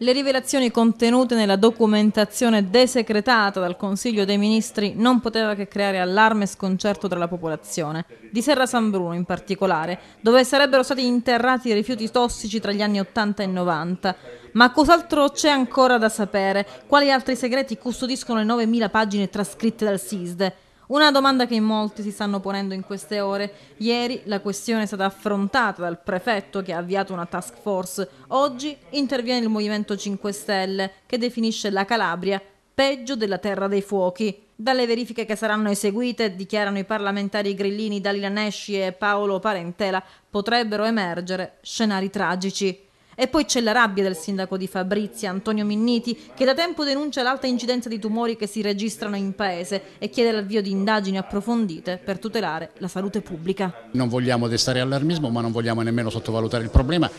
Le rivelazioni contenute nella documentazione desecretata dal Consiglio dei Ministri non poteva che creare allarme e sconcerto tra la popolazione, di Serra San Bruno in particolare, dove sarebbero stati interrati i rifiuti tossici tra gli anni 80 e 90. Ma cos'altro c'è ancora da sapere? Quali altri segreti custodiscono le 9.000 pagine trascritte dal SISDE? Una domanda che in molti si stanno ponendo in queste ore. Ieri la questione è stata affrontata dal prefetto che ha avviato una task force. Oggi interviene il Movimento 5 Stelle che definisce la Calabria peggio della terra dei fuochi. Dalle verifiche che saranno eseguite, dichiarano i parlamentari grillini Dalila Nesci e Paolo Parentela, potrebbero emergere scenari tragici. E poi c'è la rabbia del sindaco di Fabrizia, Antonio Minniti, che da tempo denuncia l'alta incidenza di tumori che si registrano in paese e chiede l'avvio di indagini approfondite per tutelare la salute pubblica. Non vogliamo destare allarmismo, ma non vogliamo nemmeno sottovalutare il problema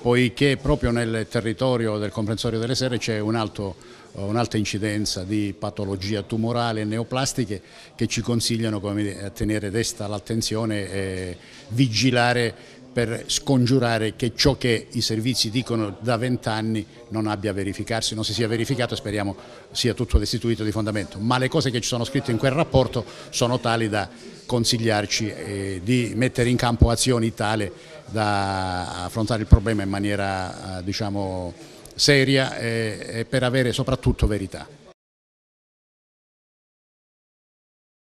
poiché proprio nel territorio del comprensorio delle serre c'è eh, un'alta incidenza di patologia tumorale e neoplastiche che ci consigliano a tenere desta l'attenzione e vigilare per scongiurare che ciò che i servizi dicono da vent'anni non abbia verificarsi, non si sia verificato e speriamo sia tutto destituito di fondamento. Ma le cose che ci sono scritte in quel rapporto sono tali da consigliarci di mettere in campo azioni tale da affrontare il problema in maniera eh, diciamo, seria e per avere soprattutto verità.